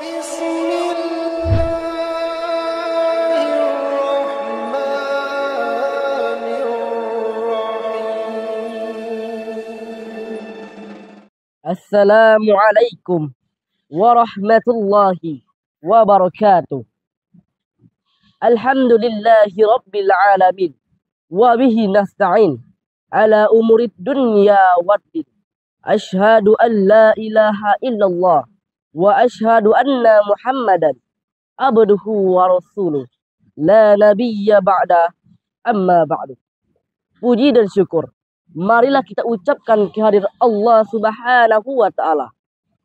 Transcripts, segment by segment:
السلام عليكم ورحمة الله وبركاته الحمد لله رب العالمين وبه نستعين على أمور الدنيا والدين أشهد أن لا إله إلا الله وأشهد أن محمدا عبده ورسوله لا نبي بعد أما بعد Puji dan syukur Marilah kita ucapkan kehadir Allah subhanahu wa ta'ala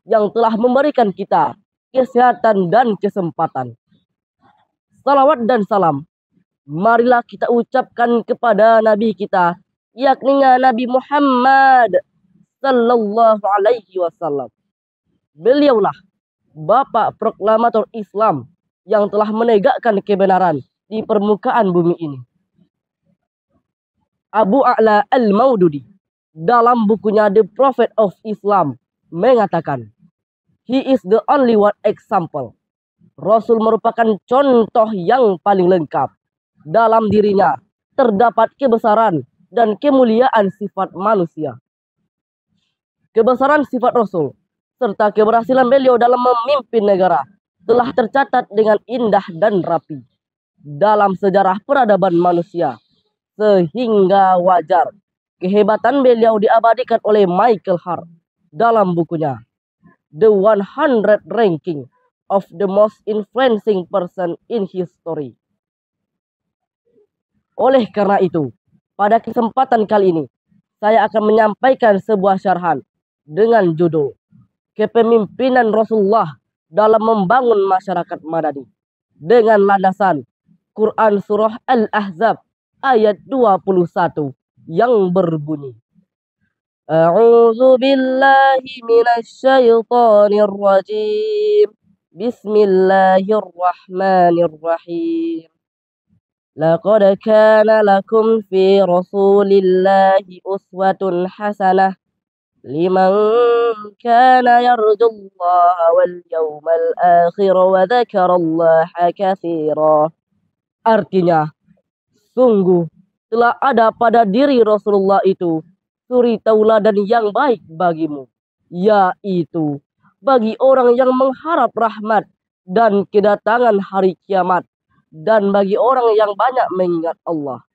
Yang telah memberikan kita kesehatan dan kesempatan Salawat dan salam Marilah kita ucapkan kepada Nabi kita Yakni Nabi Muhammad Sallallahu alaihi wasallam Beliaulah Bapak Proklamator Islam yang telah menegakkan kebenaran di permukaan bumi ini. Abu A'la Al-Maududi dalam bukunya The Prophet of Islam mengatakan, He is the only one example. Rasul merupakan contoh yang paling lengkap. Dalam dirinya terdapat kebesaran dan kemuliaan sifat manusia. Kebesaran sifat Rasul serta keberhasilan beliau dalam memimpin negara telah tercatat dengan indah dan rapi dalam sejarah peradaban manusia sehingga wajar kehebatan beliau diabadikan oleh Michael Hart dalam bukunya The 100 Ranking of the Most Influencing Person in History. Oleh karena itu, pada kesempatan kali ini saya akan menyampaikan sebuah syarahan dengan judul kepemimpinan Rasulullah dalam membangun masyarakat Madani dengan landasan Quran Surah Al-Ahzab ayat 21 yang berbunyi A'udzu billahi minasy syaithanir rajim Bismillahirrahmanirrahim Laqad kana lakum fi rasulillahi uswatun hasanah لمن كان يرجو الله واليوم الآخر وذكر الله كثيرا Artinya, sungguh telah ada pada diri Rasulullah itu suri tauladan yang baik bagimu, yaitu bagi orang yang mengharap rahmat dan kedatangan hari kiamat, dan bagi orang yang banyak mengingat Allah.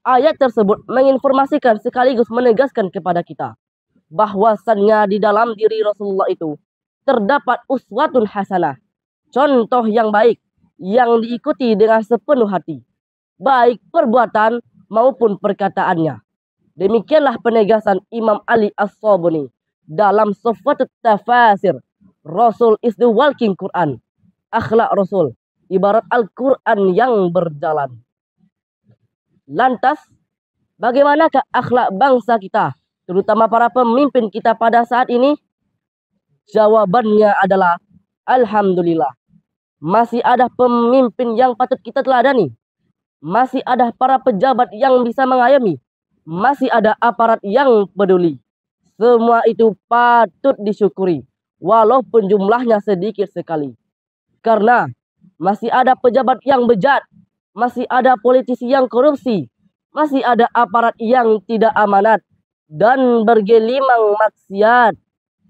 Ayat tersebut menginformasikan sekaligus menegaskan kepada kita bahwasannya di dalam diri Rasulullah itu terdapat uswatun hasanah, contoh yang baik yang diikuti dengan sepenuh hati, baik perbuatan maupun perkataannya. Demikianlah penegasan Imam Ali As-Sobuni dalam Sufat Tafasir, Rasul is the walking Quran, akhlak Rasul, ibarat Al-Quran yang berjalan. Lantas, bagaimanakah akhlak bangsa kita, terutama para pemimpin kita pada saat ini? Jawabannya adalah Alhamdulillah. Masih ada pemimpin yang patut kita teladani. Masih ada para pejabat yang bisa mengayomi. Masih ada aparat yang peduli. Semua itu patut disyukuri. Walaupun jumlahnya sedikit sekali. Karena masih ada pejabat yang bejat masih ada politisi yang korupsi, masih ada aparat yang tidak amanat dan bergelimang maksiat.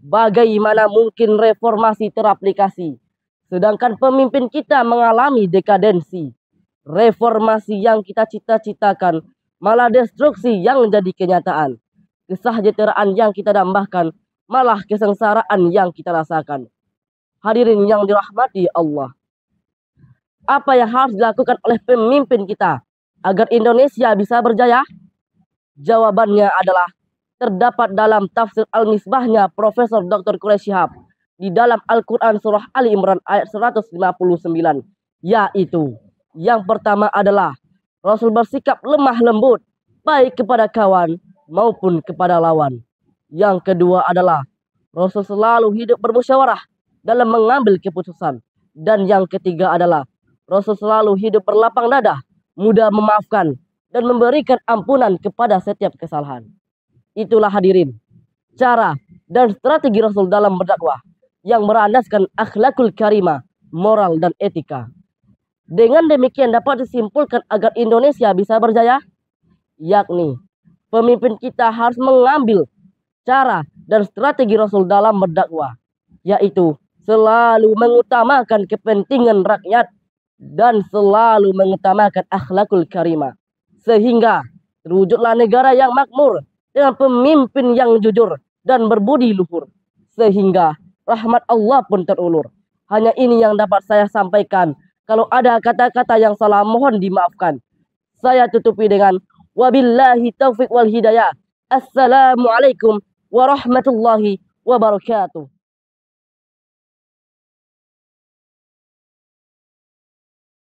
Bagaimana mungkin reformasi teraplikasi? Sedangkan pemimpin kita mengalami dekadensi. Reformasi yang kita cita-citakan malah destruksi yang menjadi kenyataan. Kesejahteraan yang kita dambahkan malah kesengsaraan yang kita rasakan. Hadirin yang dirahmati Allah apa yang harus dilakukan oleh pemimpin kita agar Indonesia bisa berjaya? Jawabannya adalah terdapat dalam tafsir Al-Misbahnya Profesor Dr. Quraish Shihab di dalam Al-Quran Surah Ali Imran ayat 159 yaitu yang pertama adalah Rasul bersikap lemah lembut baik kepada kawan maupun kepada lawan. Yang kedua adalah Rasul selalu hidup bermusyawarah dalam mengambil keputusan. Dan yang ketiga adalah Rasul selalu hidup berlapang dada, mudah memaafkan, dan memberikan ampunan kepada setiap kesalahan. Itulah hadirin, cara dan strategi Rasul dalam berdakwah yang berandaskan akhlakul karimah, moral dan etika. Dengan demikian dapat disimpulkan agar Indonesia bisa berjaya, yakni pemimpin kita harus mengambil cara dan strategi Rasul dalam berdakwah, yaitu selalu mengutamakan kepentingan rakyat dan selalu mengutamakan akhlakul karimah. Sehingga terwujudlah negara yang makmur dengan pemimpin yang jujur dan berbudi luhur. Sehingga rahmat Allah pun terulur. Hanya ini yang dapat saya sampaikan. Kalau ada kata-kata yang salah mohon dimaafkan. Saya tutupi dengan wabillahi taufiq wal hidayah. Assalamualaikum warahmatullahi wabarakatuh.